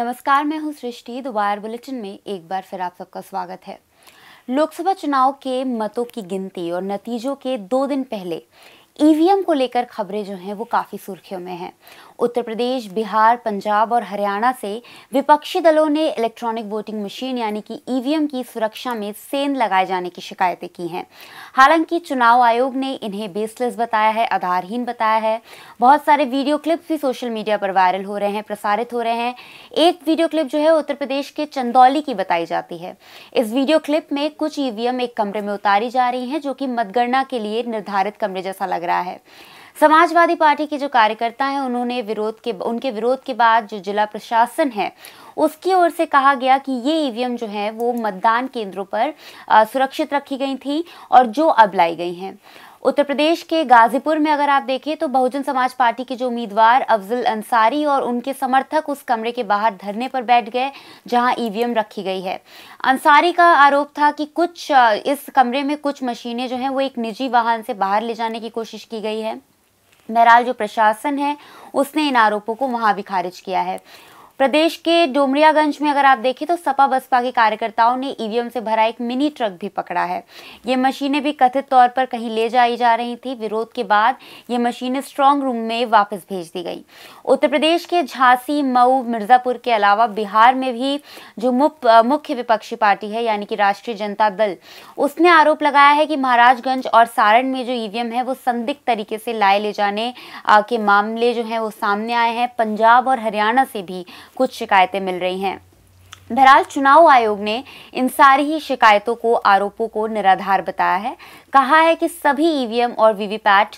नमस्कार मैं हूं सृष्टि द वायर बुलेटिन में एक बार फिर आप सबका स्वागत है लोकसभा चुनाव के मतों की गिनती और नतीजों के दो दिन पहले ईवीएम को लेकर खबरें जो हैं वो काफ़ी सुर्खियों में हैं उत्तर प्रदेश बिहार पंजाब और हरियाणा से विपक्षी दलों ने इलेक्ट्रॉनिक वोटिंग मशीन यानी कि ईवीएम की सुरक्षा में सेंध लगाए जाने की शिकायतें की हैं हालांकि चुनाव आयोग ने इन्हें बेसलेस बताया है आधारहीन बताया है बहुत सारे वीडियो क्लिप्स भी सोशल मीडिया पर वायरल हो रहे हैं प्रसारित हो रहे हैं एक वीडियो क्लिप जो है उत्तर प्रदेश के चंदौली की बताई जाती है इस वीडियो क्लिप में कुछ ईवीएम एक कमरे में उतारी जा रही हैं जो कि मतगणना के लिए निर्धारित कमरे जैसा लग रहा है समाजवादी पार्टी के जो कार्यकर्ता हैं उन्होंने विरोध के उनके विरोध के बाद जो जिला प्रशासन है उसकी ओर से कहा गया कि ये ईवीएम जो है वो मतदान केंद्रों पर सुरक्षित रखी गई थी और जो अब लाई गई हैं उत्तर प्रदेश के गाजीपुर में अगर आप देखें तो बहुजन समाज पार्टी के जो उम्मीदवार अफजल अंसारी और उनके समर्थक उस कमरे के बाहर धरने पर बैठ गए जहां ईवीएम रखी गई है अंसारी का आरोप था कि कुछ इस कमरे में कुछ मशीनें जो हैं वो एक निजी वाहन से बाहर ले जाने की कोशिश की गई है बहरहाल जो प्रशासन है उसने इन आरोपों को वहाँ भी खारिज किया है प्रदेश के डोमरियागंज में अगर आप देखें तो सपा बसपा के कार्यकर्ताओं ने ईवीएम से भरा एक मिनी ट्रक भी पकड़ा है ये मशीनें भी कथित तौर पर कहीं ले जाई जा रही थी विरोध के बाद ये मशीनें स्ट्रांग रूम में वापस भेज दी गई उत्तर प्रदेश के झांसी मऊ मिर्ज़ापुर के अलावा बिहार में भी जो मुख्य विपक्षी पार्टी है यानी कि राष्ट्रीय जनता दल उसने आरोप लगाया है कि महाराजगंज और सारण में जो ईवीएम है वो संदिग्ध तरीके से लाए ले जाने के मामले जो हैं वो सामने आए हैं पंजाब और हरियाणा से भी कुछ शिकायतें मिल रही हैं बहरहाल चुनाव आयोग ने इन सारी ही शिकायतों को आरोपों को निराधार बताया है कहा है कि सभी ईवीएम और वीवीपैट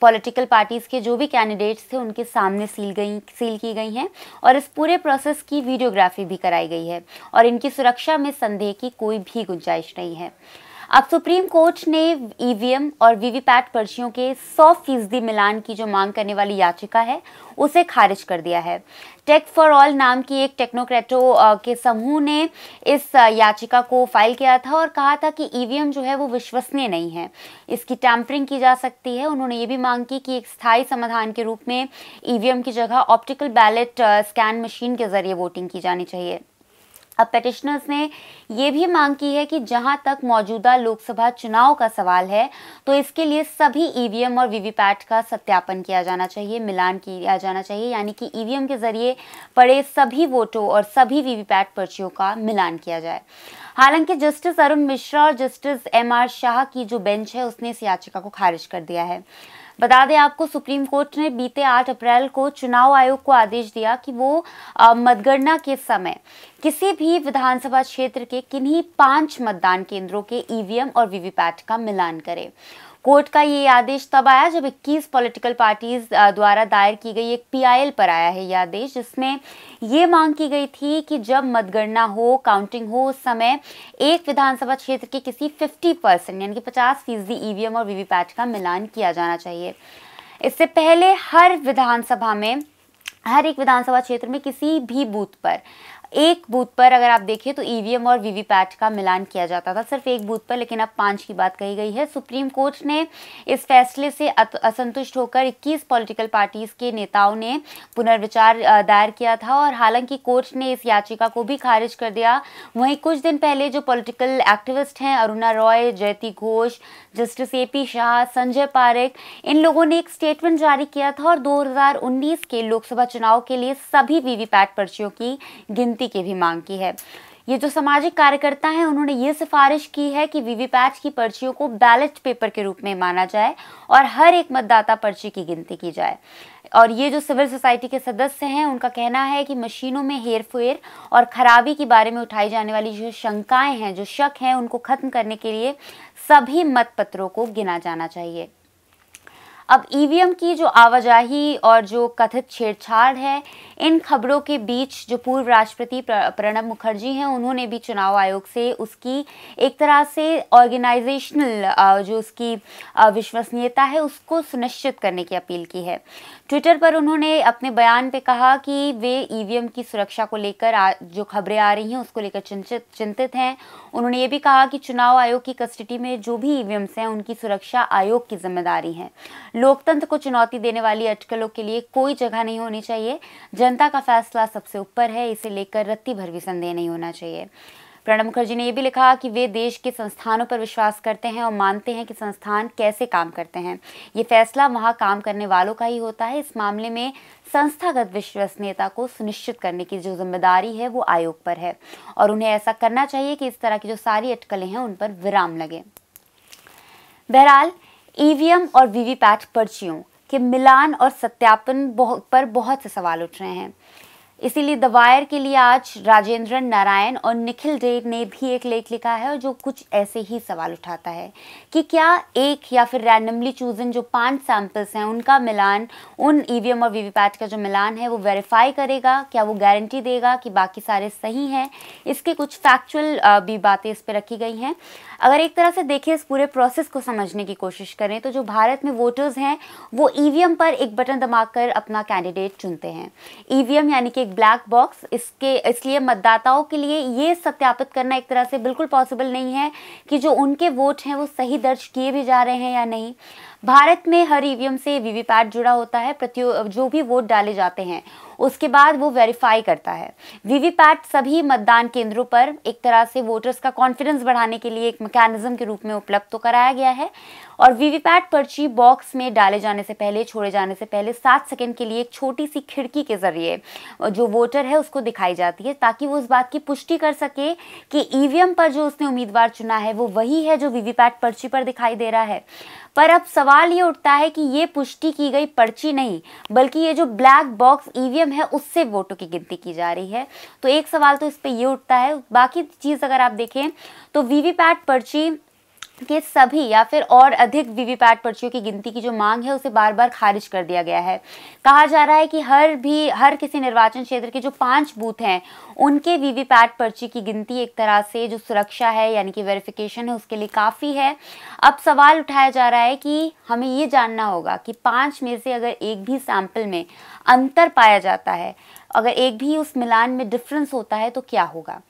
पॉलिटिकल पार्टीज के जो भी कैंडिडेट्स थे उनके सामने सील गई सील की गई हैं और इस पूरे प्रोसेस की वीडियोग्राफी भी कराई गई है और इनकी सुरक्षा में संदेह की कोई भी गुंजाइश नहीं है अब सुप्रीम कोर्ट ने ईवीएम और वीवीपैट पर्चियों के 100 फीसदी मिलान की जो मांग करने वाली याचिका है उसे खारिज कर दिया है टेक फॉर ऑल नाम की एक टेक्नोक्रेटो के समूह ने इस याचिका को फाइल किया था और कहा था कि ईवीएम जो है वो विश्वसनीय नहीं है इसकी टैम्परिंग की जा सकती है उन्होंने ये भी मांग की कि एक स्थायी समाधान के रूप में ईवीएम की जगह ऑप्टिकल बैलेट स्कैन मशीन के जरिए वोटिंग की जानी चाहिए अब पेटिशनर्स ने ये भी मांग की है कि जहां तक मौजूदा लोकसभा चुनाव का सवाल है तो इसके लिए सभी ईवीएम e और वीवीपैट का सत्यापन किया जाना चाहिए मिलान किया जाना चाहिए यानी कि ईवीएम e के जरिए पड़े सभी वोटों और सभी वीवीपैट पर्चियों का मिलान किया जाए हालांकि जस्टिस अरुण मिश्रा और जस्टिस एम आर शाह की जो बेंच है उसने इस याचिका को खारिज कर दिया है बता दें आपको सुप्रीम कोर्ट ने बीते 8 अप्रैल को चुनाव आयोग को आदेश दिया कि वो मतगणना के समय किसी भी विधानसभा क्षेत्र के किन्हीं पांच मतदान केंद्रों के ईवीएम और वीवीपैट का मिलान करें कोर्ट का ये आदेश तब आया जब 21 पॉलिटिकल पार्टीज द्वारा दायर की गई एक पीआईएल पर आया है ये आदेश जिसमें ये मांग की गई थी कि जब मतगणना हो काउंटिंग हो उस समय एक विधानसभा क्षेत्र के किसी 50 परसेंट यानी कि 50 फीसदी ईवीएम e और वीवीपैट का मिलान किया जाना चाहिए इससे पहले हर विधानसभा में हर एक विधानसभा क्षेत्र में किसी भी बूथ पर एक बूथ पर अगर आप देखें तो ईवीएम e और वीवीपैट का मिलान किया जाता था सिर्फ एक बूथ पर लेकिन अब पाँच की बात कही गई है सुप्रीम कोर्ट ने इस फैसले से असंतुष्ट होकर 21 पॉलिटिकल पार्टीज के नेताओं ने पुनर्विचार दायर किया था और हालांकि कोर्ट ने इस याचिका को भी खारिज कर दिया वहीं कुछ दिन पहले जो पॉलिटिकल एक्टिविस्ट हैं Aruna Roy Jayati Ghosh justice A P Shah Sanjay Parekh इन लोगों ने एक स्टेटमेंट जारी किया था और दो के लोकसभा चुनाव के लिए सभी वीवीपैट पर्चियों की गिनती नीति की भी मांग की है ये जो सामाजिक कार्यकर्ता हैं उन्होंने ये सिफारिश की है कि वीवीपैट की पर्चियों को बैलेट पेपर के रूप में माना जाए और हर एक मतदाता पर्ची की गिनती की जाए और ये जो सिविल सोसाइटी के सदस्य हैं उनका कहना है कि मशीनों में हेर फेर और खराबी के बारे में उठाई जाने वाली जो शंकाएं हैं जो शक हैं उनको खत्म करने के लिए सभी मतपत्रों को गिना जाना चाहिए अब ईवीएम की जो आवाजाही और जो कथित छेड़छाड़ है इन खबरों के बीच जो पूर्व राष्ट्रपति प्रणब मुखर्जी हैं उन्होंने भी चुनाव आयोग से उसकी एक तरह से ऑर्गेनाइजेशनल जो उसकी विश्वसनीयता है उसको सुनिश्चित करने की अपील की है ट्विटर पर उन्होंने अपने बयान पे कहा कि वे ईवीएम की सुरक्षा को लेकर जो खबरें आ रही हैं उसको लेकर चिंतित चिंतित हैं उन्होंने ये भी कहा कि चुनाव आयोग की कस्टडी में जो भी ईवीएम्स हैं उनकी सुरक्षा आयोग की जिम्मेदारी है लोकतंत्र को चुनौती देने वाली अटकलों के लिए कोई जगह नहीं होनी चाहिए जन जनता का फैसला सबसे ऊपर है इसे लेकर रत्ती भर भी संदेह नहीं होना चाहिए प्रणब मुखर्जी ने यह भी लिखा कि वे देश के संस्थानों पर विश्वास करते हैं और मानते हैं कि संस्थान कैसे काम करते हैं ये फैसला वहाँ काम करने वालों का ही होता है इस मामले में संस्थागत विश्वसनीयता को सुनिश्चित करने की जो जिम्मेदारी है वो आयोग पर है और उन्हें ऐसा करना चाहिए कि इस तरह की जो सारी अटकलें हैं उन पर विराम लगे बहरहाल ईवीएम और वीवीपैट पर्चियों कि मिलान और सत्यापन बहुत पर बहुत से सवाल उठ रहे हैं इसीलिए द वायर के लिए आज राजेंद्रन नारायण और निखिल डे ने भी एक लेख लिखा है जो कुछ ऐसे ही सवाल उठाता है कि क्या एक या फिर रैंडमली चूजन जो पांच सैंपल्स हैं उनका मिलान उन ई e और वीवीपैट का जो मिलान है वो वेरीफाई करेगा क्या वो गारंटी देगा कि बाकी सारे सही हैं इसके कुछ फैक्चुअल भी बातें इस पर रखी गई हैं अगर एक तरह से देखें इस पूरे प्रोसेस को समझने की कोशिश करें तो जो भारत में वोटर्स हैं वो ईवीएम e पर एक बटन दबाकर अपना कैंडिडेट चुनते हैं ईवीएम e यानी कि एक ब्लैक बॉक्स इसके इसलिए मतदाताओं के लिए ये सत्यापित करना एक तरह से बिल्कुल पॉसिबल नहीं है कि जो उनके वोट हैं वो सही दर्ज किए भी जा रहे हैं या नहीं भारत में हर ईवीएम से वीवीपैट जुड़ा होता है प्रति जो भी वोट डाले जाते हैं उसके बाद वो वेरीफाई करता है वीवीपैट सभी मतदान केंद्रों पर एक तरह से वोटर्स का कॉन्फिडेंस बढ़ाने के लिए एक मैकेनिज्म के रूप में उपलब्ध तो कराया गया है और वीवीपैट पर्ची बॉक्स में डाले जाने से पहले छोड़े जाने से पहले सात सेकेंड के लिए एक छोटी सी खिड़की के ज़रिए जो वोटर है उसको दिखाई जाती है ताकि वो इस बात की पुष्टि कर सके कि ईवीएम पर जो उसने उम्मीदवार चुना है वो वही है जो वीवीपैट पर्ची पर दिखाई दे रहा है पर अब सवाल ये उठता है कि ये पुष्टि की गई पर्ची नहीं बल्कि ये जो ब्लैक बॉक्स ईवीएम है उससे वोटों की गिनती की जा रही है तो एक सवाल तो इस पर यह उठता है बाकी चीज़ अगर आप देखें तो वीवीपैट पर्ची कि सभी या फिर और अधिक वीवीपैट पर्चियों की गिनती की जो मांग है उसे बार बार खारिज कर दिया गया है कहा जा रहा है कि हर भी हर किसी निर्वाचन क्षेत्र के जो पांच बूथ हैं उनके वीवीपैट पर्ची की गिनती एक तरह से जो सुरक्षा है यानी कि वेरिफिकेशन है उसके लिए काफ़ी है अब सवाल उठाया जा रहा है कि हमें ये जानना होगा कि पाँच में से अगर एक भी सैंपल में अंतर पाया जाता है अगर एक भी उस मिलान में डिफरेंस होता है तो क्या होगा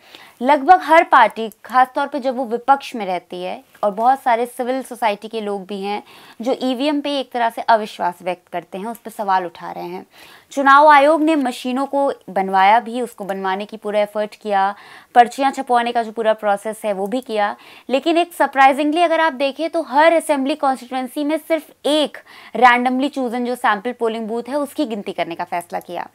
लगभग हर पार्टी खासतौर पे जब वो विपक्ष में रहती है और बहुत सारे सिविल सोसाइटी के लोग भी हैं जो ईवीएम e पे एक तरह से अविश्वास व्यक्त करते हैं उस पर सवाल उठा रहे हैं चुनाव आयोग ने मशीनों को बनवाया भी उसको बनवाने की पूरा एफर्ट किया पर्चियाँ छपवाने का जो पूरा प्रोसेस है वो भी किया लेकिन एक सरप्राइजिंगली अगर आप देखें तो हर असेंबली कॉन्स्टिट्यूंसी में सिर्फ एक रैंडमली चूजन जो सैम्पल पोलिंग बूथ है उसकी गिनती करने का फैसला किया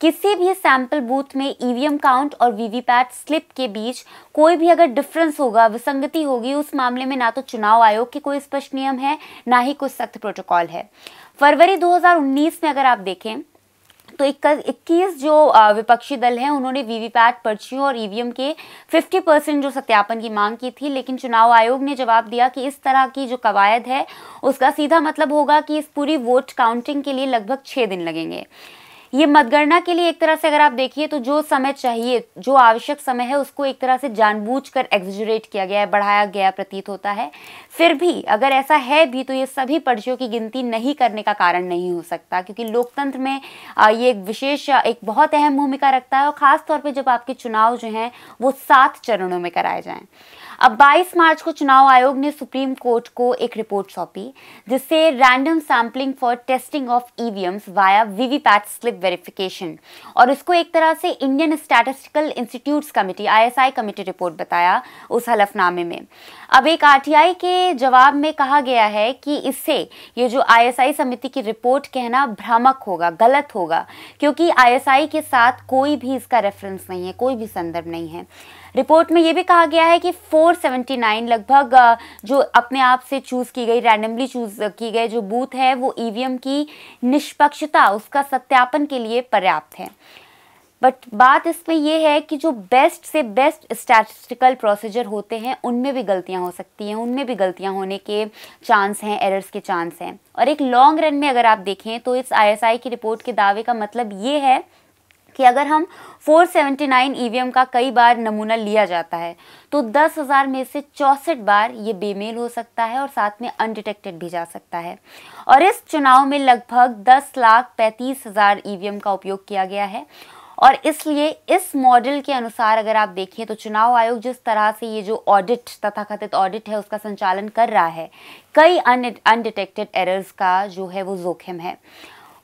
किसी भी सैम्पल बूथ में ईवीएम e काउंट और वीवीपैट स्लिप के बीच कोई भी अगर डिफरेंस होगा विसंगति होगी उस मामले में ना तो चुनाव आयोग की कोई स्पष्ट नियम है ना ही कोई सख्त प्रोटोकॉल है फरवरी 2019 में अगर आप देखें तो इक्कीस जो विपक्षी दल हैं उन्होंने वीवीपैट पर्चियों और ईवीएम के 50 परसेंट जो सत्यापन की मांग की थी लेकिन चुनाव आयोग ने जवाब दिया कि इस तरह की जो कवायद है उसका सीधा मतलब होगा कि इस पूरी वोट काउंटिंग के लिए लगभग छः दिन लगेंगे ये मतगणना के लिए एक तरह से अगर आप देखिए तो जो समय चाहिए जो आवश्यक समय है उसको एक तरह से जानबूझकर कर किया गया है बढ़ाया गया प्रतीत होता है फिर भी अगर ऐसा है भी तो ये सभी पर्चियों की गिनती नहीं करने का कारण नहीं हो सकता क्योंकि लोकतंत्र में ये एक विशेष एक बहुत अहम भूमिका रखता है और ख़ासतौर पर जब आपके चुनाव जो हैं वो सात चरणों में कराए जाएँ अब 22 मार्च को चुनाव आयोग ने सुप्रीम कोर्ट को एक रिपोर्ट सौंपी जिससे random sampling for testing of EVMs via VVPAT slip verification और इसको एक तरह से Indian statistical institutes committee ISI committee report बताया उस हलफनामे में अब एक आरटीआई के जवाब में कहा गया है कि इससे ये जो आई समिति की रिपोर्ट कहना भ्रामक होगा गलत होगा क्योंकि आई के साथ कोई भी इसका रेफरेंस नहीं है कोई भी संदर्भ नहीं है रिपोर्ट में ये भी कहा गया है कि 479 लगभग जो अपने आप से चूज़ की गई रैंडमली चूज़ की गए जो बूथ है वो ईवीएम e की निष्पक्षता उसका सत्यापन के लिए पर्याप्त है बट बात इसमें यह है कि जो बेस्ट से बेस्ट स्टैटिस्टिकल प्रोसीजर होते हैं उनमें भी गलतियां हो सकती हैं उनमें भी गलतियां होने के चांस हैं एरर्स के चांस हैं और एक लॉन्ग रन में अगर आप देखें तो इस आईएसआई की रिपोर्ट के दावे का मतलब ये है कि अगर हम 479 ईवीएम का कई बार नमूना लिया जाता है तो 10,000 में से चौंसठ बार ये बेमेल हो सकता है और साथ में अनडिटेक्टेड भी जा सकता है और इस चुनाव में लगभग दस लाख पैंतीस हज़ार ई का उपयोग किया गया है और इसलिए इस मॉडल के अनुसार अगर आप देखें तो चुनाव आयोग जिस तरह से ये जो ऑडिट तथाकथित ऑडिट है उसका संचालन कर रहा है कई अनडिटेक्टेड एरर्स का जो है वो जोखिम है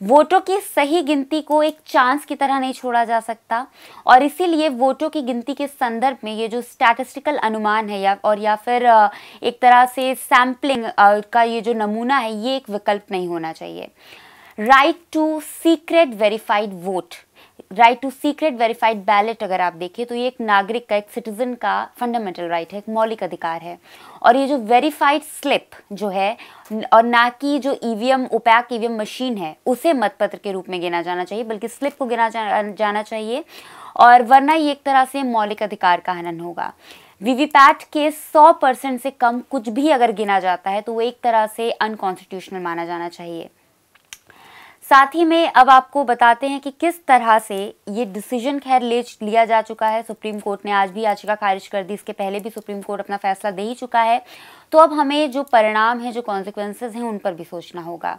वोटों की सही गिनती को एक चांस की तरह नहीं छोड़ा जा सकता और इसीलिए वोटों की गिनती के संदर्भ में ये जो स्टैटिस्टिकल अनुमान है या और या फिर एक तरह से सैम्पलिंग का ये जो नमूना है ये एक विकल्प नहीं होना चाहिए right to secret verified vote right to secret verified ballot अगर आप देखें तो ये एक नागरिक का एक सिटीजन का फंडामेंटल राइट right है एक मौलिक अधिकार है और ये जो वेरीफाइड स्लिप जो है और ना कि जो ईवीएम ओपैक ईवीएम मशीन है उसे मतपत्र के रूप में गिना जाना चाहिए बल्कि स्लिप को गिना जा, जाना चाहिए और वरना ये एक तरह से मौलिक अधिकार का हनन होगा वीवीपैट के 100 परसेंट से कम कुछ भी अगर गिना जाता है तो वो एक तरह से अनकॉन्स्टिट्यूशनल माना जाना चाहिए साथ ही में अब आपको बताते हैं कि किस तरह से ये डिसीजन खैर ले लिया जा चुका है सुप्रीम कोर्ट ने आज भी याचिका खारिज कर दी इसके पहले भी सुप्रीम कोर्ट अपना फैसला दे ही चुका है तो अब हमें जो परिणाम है जो कॉन्सिक्वेंसेज हैं उन पर भी सोचना होगा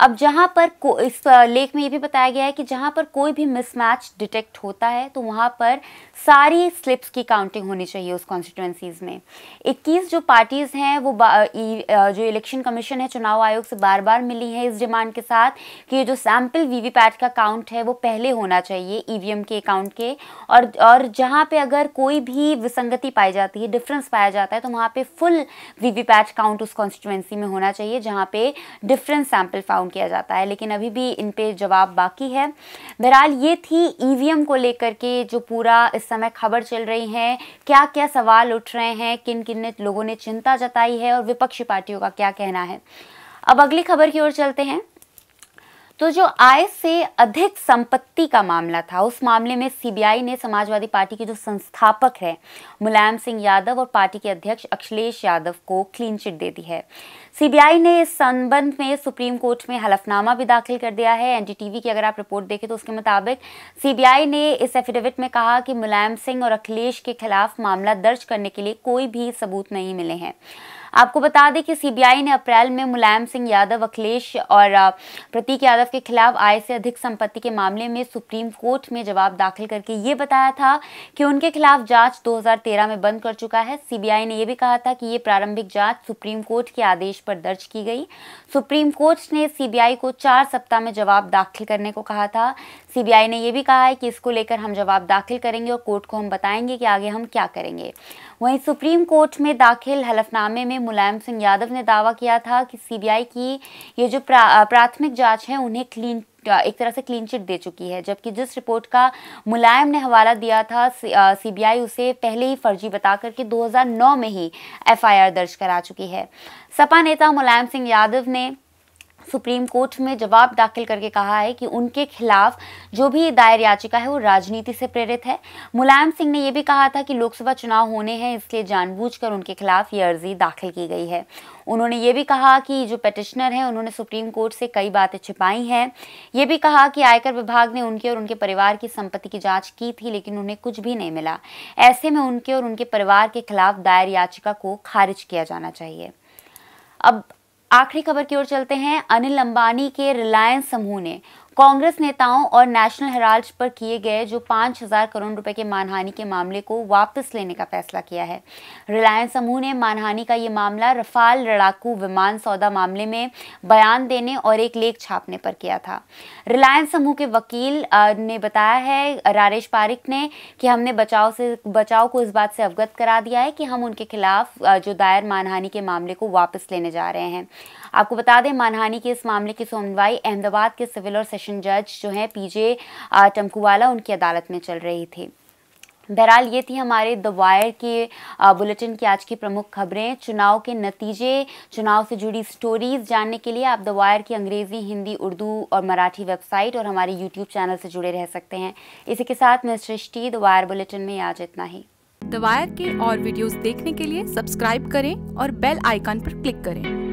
अब जहाँ पर को इस लेख में ये भी बताया गया है कि जहाँ पर कोई भी मिसमैच डिटेक्ट होता है तो वहाँ पर सारी स्लिप्स की काउंटिंग होनी चाहिए उस कॉन्स्टिट्यूंसीज़ में 21 जो पार्टीज़ हैं वो जो इलेक्शन कमीशन है चुनाव आयोग से बार बार मिली है इस डिमांड के साथ कि जो सैम्पल वीवीपैट का काउंट है वो पहले होना चाहिए ई e के अकाउंट के और और जहाँ पर अगर कोई भी विसंगति पाई जाती है डिफरेंस पाया जाता है तो वहाँ पर फुल वी काउंट उस कॉन्स्टिट्यूंसी में होना चाहिए जहाँ पर डिफरेंट सैम्पल फाउंड डाउन किया जाता है लेकिन अभी भी इन पर जवाब बाकी है बहरहाल ये थी ई e को लेकर के जो पूरा इस समय खबर चल रही है क्या क्या सवाल उठ रहे हैं किन किन लोगों ने चिंता जताई है और विपक्षी पार्टियों का क्या कहना है अब अगली खबर की ओर चलते हैं तो जो आय से अधिक संपत्ति का मामला था उस मामले में सीबीआई ने समाजवादी पार्टी के जो संस्थापक हैं मुलायम सिंह यादव और पार्टी के अध्यक्ष अखिलेश यादव को क्लीन चिट दे दी है सीबीआई ने इस संबंध में सुप्रीम कोर्ट में हलफनामा भी दाखिल कर दिया है एनडीटीवी की अगर आप रिपोर्ट देखें तो उसके मुताबिक सीबीआई ने इस एफिडेविट में कहा कि मुलायम सिंह और अखिलेश के खिलाफ मामला दर्ज करने के लिए कोई भी सबूत नहीं मिले हैं आपको बता दें कि सीबीआई ने अप्रैल में मुलायम सिंह यादव अखिलेश और प्रतीक यादव के खिलाफ आय से अधिक संपत्ति के मामले में सुप्रीम कोर्ट में जवाब दाखिल करके ये बताया था कि उनके खिलाफ जांच 2013 में बंद कर चुका है सीबीआई ने यह भी कहा था कि ये प्रारंभिक जाँच सुप्रीम कोर्ट के आदेश पर दर्ज की गई सुप्रीम कोर्ट ने सीबीआई को चार सप्ताह में जवाब दाखिल करने को कहा था सीबीआई ने यह भी कहा है कि इसको लेकर हम जवाब दाखिल करेंगे और कोर्ट को हम बताएंगे कि आगे हम क्या करेंगे वहीं सुप्रीम कोर्ट में दाखिल हलफनामे में मुलायम सिंह यादव ने दावा किया था कि सीबीआई की ये जो प्रा, प्राथमिक जांच है उन्हें क्लीन एक तरह से क्लीन चिट दे चुकी है जबकि जिस रिपोर्ट का मुलायम ने हवाला दिया था सीबीआई उसे पहले ही फर्जी बता करके 2009 में ही एफआईआर दर्ज करा चुकी है सपा नेता मुलायम सिंह यादव ने सुप्रीम कोर्ट में जवाब दाखिल करके कहा है कि उनके खिलाफ जो भी दायर याचिका है वो राजनीति से प्रेरित है मुलायम सिंह ने यह भी कहा था कि लोकसभा चुनाव होने हैं इसलिए जानबूझकर उनके खिलाफ ये अर्जी दाखिल की गई है उन्होंने ये भी कहा कि जो पटिशनर हैं उन्होंने सुप्रीम कोर्ट से कई बातें छिपाई हैं ये भी कहा कि आयकर विभाग ने उनके और उनके परिवार की संपत्ति की जाँच की थी लेकिन उन्हें कुछ भी नहीं मिला ऐसे में उनके और उनके परिवार के खिलाफ दायर याचिका को खारिज किया जाना चाहिए अब आखिरी खबर की ओर चलते हैं अनिल अंबानी के रिलायंस समूह ने कांग्रेस नेताओं और नेशनल हेराल्ड पर किए गए जो पाँच हजार करोड़ रुपए के मानहानि के मामले को वापस लेने का फैसला किया है रिलायंस समूह ने मानहानि का ये मामला रफाल लड़ाकू विमान सौदा मामले में बयान देने और एक लेख छापने पर किया था रिलायंस समूह के वकील ने बताया है रारेश पारिक ने कि हमने बचाव से बचाव को इस बात से अवगत करा दिया है कि हम उनके खिलाफ जो दायर मानहानि के मामले को वापस लेने जा रहे हैं आपको बता दें मानहानि के इस मामले की सुनवाई अहमदाबाद के सिविल और सेशन जज जो हैं पीजे टमकुवाला उनकी अदालत में चल रही थी बहरहाल ये थी हमारे द वायर के बुलेटिन की आज की प्रमुख खबरें चुनाव के नतीजे चुनाव से जुड़ी स्टोरीज जानने के लिए आप द वायर की अंग्रेज़ी हिंदी उर्दू और मराठी वेबसाइट और हमारे यूट्यूब चैनल से जुड़े रह सकते हैं इसी के साथ मैं सृष्टि द वायर बुलेटिन में आज इतना ही द वायर के और वीडियोज देखने के लिए सब्सक्राइब करें और बेल आइकन पर क्लिक करें